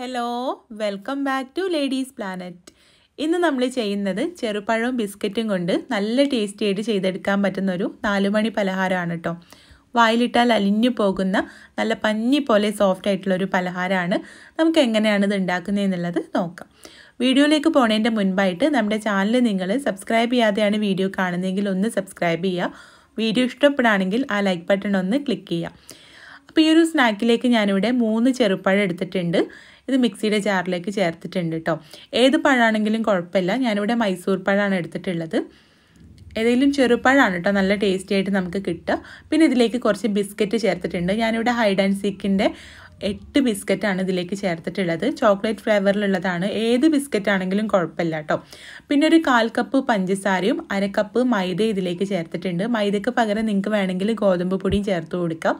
hello welcome back to ladies planet ഇന്ന് നമ്മൾ ചെയ്യുന്നത് ചെറുപഴവും ബിസ്ക്കറ്റും കൊണ്ട് നല്ല ടേസ്റ്റി ആയിട്ട് ചെയ്തെടുക്കാൻ പറ്റുന്ന ഒരു നാലുമണി പലഹാരമാണ് കേട്ടോ വായിലിട്ടാൽ അലിഞ്ഞു പോകുന്ന നല്ല പഞ്ഞി പോലെ സോഫ്റ്റ് ആയിട്ടുള്ള ഒരു പലഹാരമാണ് നമുക്ക് എങ്ങനെയാണ് ഇത് ഉണ്ടാക്കുന്നതെന്നുള്ളത് നോക്കാം വീഡിയോയിലേക്ക് പോണതിൻ്റെ മുൻപായിട്ട് നമ്മുടെ ചാനൽ നിങ്ങൾ സബ്സ്ക്രൈബ് ചെയ്യാതെയാണ് വീഡിയോ കാണുന്നതെങ്കിൽ ഒന്ന് സബ്സ്ക്രൈബ് ചെയ്യുക വീഡിയോ ഇഷ്ടപ്പെടുകയാണെങ്കിൽ ആ ലൈക്ക് ബട്ടൺ ഒന്ന് ക്ലിക്ക് ചെയ്യുക അപ്പോൾ ഈ ഒരു സ്നാക്കിലേക്ക് ഞാനിവിടെ മൂന്ന് ചെറുപ്പഴം എടുത്തിട്ടുണ്ട് ഇത് മിക്സിയുടെ ജാറിലേക്ക് ചേർത്തിട്ടുണ്ട് കേട്ടോ ഏത് പഴമാണെങ്കിലും കുഴപ്പമില്ല ഞാനിവിടെ മൈസൂർ പഴമാണ് എടുത്തിട്ടുള്ളത് ഏതെങ്കിലും ചെറുപ്പഴമാണ് കേട്ടോ നല്ല ടേസ്റ്റി ആയിട്ട് നമുക്ക് കിട്ടുക പിന്നെ ഇതിലേക്ക് കുറച്ച് ബിസ്ക്കറ്റ് ചേർത്തിട്ടുണ്ട് ഞാനിവിടെ ഹൈഡ് ആൻഡ് സീക്കിൻ്റെ എട്ട് ബിസ്ക്കറ്റാണ് ഇതിലേക്ക് ചേർത്തിട്ടുള്ളത് ചോക്ലേറ്റ് ഫ്ലേവറിലുള്ളതാണ് ഏത് ബിസ്ക്കറ്റ് ആണെങ്കിലും കുഴപ്പമില്ല കേട്ടോ പിന്നെ ഒരു കാൽ കപ്പ് പഞ്ചസാരയും അര കപ്പ് മൈദ ഇതിലേക്ക് ചേർത്തിട്ടുണ്ട് മൈദയ്ക്ക് പകരം നിങ്ങൾക്ക് വേണമെങ്കിൽ ഗോതമ്പ് പൊടിയും ചേർത്ത് കൊടുക്കാം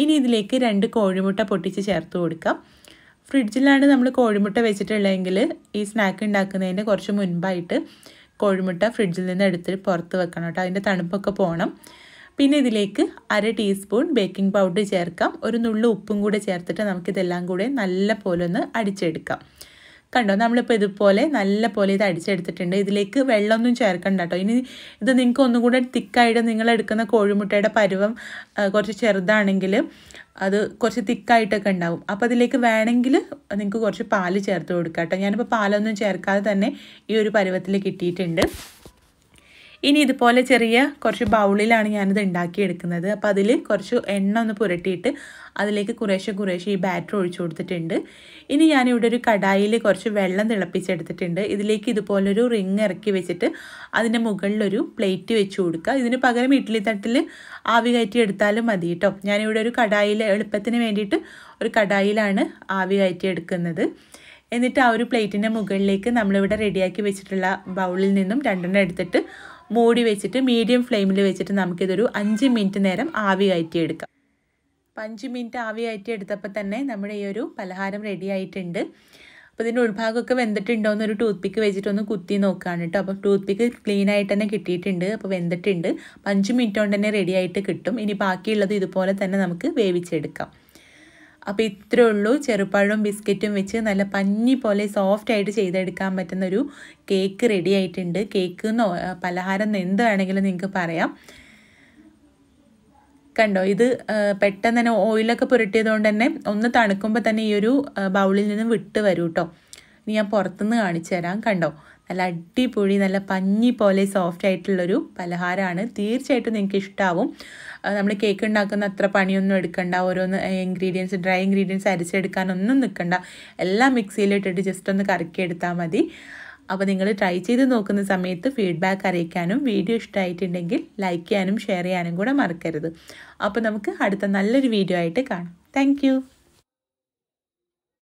ഇനി ഇതിലേക്ക് രണ്ട് കോഴിമുട്ട പൊട്ടിച്ച് ചേർത്ത് കൊടുക്കാം ഫ്രിഡ്ജിലാണ് നമ്മൾ കോഴിമുട്ട വെച്ചിട്ടുള്ളതെങ്കിൽ ഈ സ്നാക്ക് ഉണ്ടാക്കുന്നതിൻ്റെ കുറച്ച് മുൻപായിട്ട് കോഴിമുട്ട ഫ്രിഡ്ജിൽ നിന്ന് എടുത്തിട്ട് പുറത്ത് വെക്കണം കേട്ടോ അതിൻ്റെ തണുപ്പൊക്കെ പോകണം പിന്നെ ഇതിലേക്ക് അര ടീസ്പൂൺ ബേക്കിംഗ് പൗഡർ ചേർക്കാം ഒരു നുള്ളു ഉപ്പും കൂടെ ചേർത്തിട്ട് നമുക്കിതെല്ലാം കൂടെ നല്ല പോലെ ഒന്ന് അടിച്ചെടുക്കാം കണ്ടോ നമ്മളിപ്പോൾ ഇതുപോലെ നല്ല പോലെ ഇത് അടിച്ചെടുത്തിട്ടുണ്ട് ഇതിലേക്ക് വെള്ളമൊന്നും ചേർക്കണ്ട കേട്ടോ ഇനി ഇത് നിങ്ങൾക്ക് ഒന്നും കൂടെ തിക്കായിട്ട് നിങ്ങൾ എടുക്കുന്ന കോഴിമുട്ടയുടെ പരുവം കുറച്ച് ചെറുതാണെങ്കിൽ അത് കുറച്ച് തിക്കായിട്ടൊക്കെ ഉണ്ടാവും അപ്പോൾ അതിലേക്ക് വേണമെങ്കിൽ നിങ്ങൾക്ക് കുറച്ച് പാല് ചേർത്ത് കൊടുക്കാം കേട്ടോ ഞാനിപ്പോൾ പാലൊന്നും ചേർക്കാതെ തന്നെ ഈ ഒരു പരുവത്തിൽ കിട്ടിയിട്ടുണ്ട് ഇനി ഇതുപോലെ ചെറിയ കുറച്ച് ബൗളിലാണ് ഞാനിത് ഉണ്ടാക്കിയെടുക്കുന്നത് അപ്പോൾ അതിൽ കുറച്ച് എണ്ണ ഒന്ന് പുരട്ടിയിട്ട് അതിലേക്ക് കുറേശ്ശെ കുറേശ്ശെ ഈ ബാറ്റർ ഒഴിച്ചു കൊടുത്തിട്ടുണ്ട് ഇനി ഞാനിവിടെ ഒരു കടായിൽ കുറച്ച് വെള്ളം തിളപ്പിച്ചെടുത്തിട്ടുണ്ട് ഇതിലേക്ക് ഇതുപോലൊരു റിങ് ഇറക്കി വെച്ചിട്ട് അതിൻ്റെ മുകളിലൊരു പ്ലേറ്റ് വെച്ച് കൊടുക്കുക ഇതിന് പകരം ഇഡ്ഡലി തട്ടിൽ ആവി കയറ്റി എടുത്താലും മതി കേട്ടോ ഞാനിവിടെ ഒരു കടായിൽ എളുപ്പത്തിന് വേണ്ടിയിട്ട് ഒരു കടായിലാണ് ആവി കയറ്റി എടുക്കുന്നത് എന്നിട്ട് ആ ഒരു പ്ലേറ്റിൻ്റെ മുകളിലേക്ക് നമ്മളിവിടെ റെഡിയാക്കി വെച്ചിട്ടുള്ള ബൗളിൽ നിന്നും രണ്ടെണ്ണം എടുത്തിട്ട് മൂടി വെച്ചിട്ട് മീഡിയം ഫ്ലെയിമിൽ വെച്ചിട്ട് നമുക്കിതൊരു അഞ്ച് മിനിറ്റ് നേരം ആവി കയറ്റിയെടുക്കാം അപ്പം അഞ്ച് മിനിറ്റ് ആവി കയറ്റി എടുത്തപ്പോൾ തന്നെ നമ്മുടെ ഈ ഒരു പലഹാരം റെഡി ആയിട്ടുണ്ട് അപ്പോൾ ഇതിൻ്റെ ഉൾഭാഗമൊക്കെ വെന്തിട്ടുണ്ടോ എന്നൊരു ടൂത്ത് പിക്ക് വെച്ചിട്ട് ഒന്ന് കുത്തി നോക്കുകയാണ് കേട്ടോ അപ്പോൾ ടൂത്ത് പിക്ക് ക്ലീൻ ആയിട്ട് തന്നെ കിട്ടിയിട്ടുണ്ട് അപ്പോൾ വെന്തിട്ടുണ്ട് അപ്പം അഞ്ച് മിനിറ്റ് കൊണ്ട് തന്നെ റെഡി ആയിട്ട് കിട്ടും ഇനി ബാക്കിയുള്ളത് ഇതുപോലെ തന്നെ നമുക്ക് വേവിച്ചെടുക്കാം അപ്പോൾ ഇത്രേ ഉള്ളൂ ചെറുപ്പഴവും ബിസ്ക്കറ്റും വെച്ച് നല്ല പഞ്ഞി പോലെ സോഫ്റ്റ് ആയിട്ട് ചെയ്തെടുക്കാൻ പറ്റുന്ന ഒരു കേക്ക് റെഡി ആയിട്ടുണ്ട് കേക്ക് എന്ന് പലഹാരം എന്ന് എന്ത് വേണമെങ്കിലും നിങ്ങൾക്ക് പറയാം കണ്ടോ ഇത് പെട്ടെന്ന് തന്നെ ഓയിലൊക്കെ പുരട്ടിയതുകൊണ്ട് തന്നെ ഒന്ന് തണുക്കുമ്പോൾ തന്നെ ഈ ഒരു ബൗളിൽ നിന്ന് വിട്ട് വരൂ കേട്ടോ ഇനി ഞാൻ പുറത്തുനിന്ന് കാണിച്ചു തരാം കണ്ടോ നല്ല അടിപൊളി നല്ല പഞ്ഞി പോലെ സോഫ്റ്റ് ആയിട്ടുള്ളൊരു പലഹാരമാണ് തീർച്ചയായിട്ടും നിങ്ങൾക്ക് ഇഷ്ടാവും നമ്മൾ കേക്ക് ഉണ്ടാക്കുന്ന അത്ര പണിയൊന്നും എടുക്കണ്ട ഓരോന്ന് ഇൻഗ്രീഡിയൻസ് ഡ്രൈ ഇൻഗ്രീഡിയൻസ് അരിച്ചെടുക്കാനൊന്നും നിൽക്കണ്ട എല്ലാം മിക്സിയിലിട്ടിട്ട് ജസ്റ്റ് ഒന്ന് കറക്കി എടുത്താൽ മതി അപ്പോൾ നിങ്ങൾ ട്രൈ ചെയ്ത് നോക്കുന്ന സമയത്ത് ഫീഡ്ബാക്ക് അറിയിക്കാനും വീഡിയോ ഇഷ്ടമായിട്ടുണ്ടെങ്കിൽ ലൈക്ക് ചെയ്യാനും ഷെയർ ചെയ്യാനും കൂടെ മറക്കരുത് അപ്പോൾ നമുക്ക് അടുത്ത നല്ലൊരു വീഡിയോ ആയിട്ട് കാണാം താങ്ക്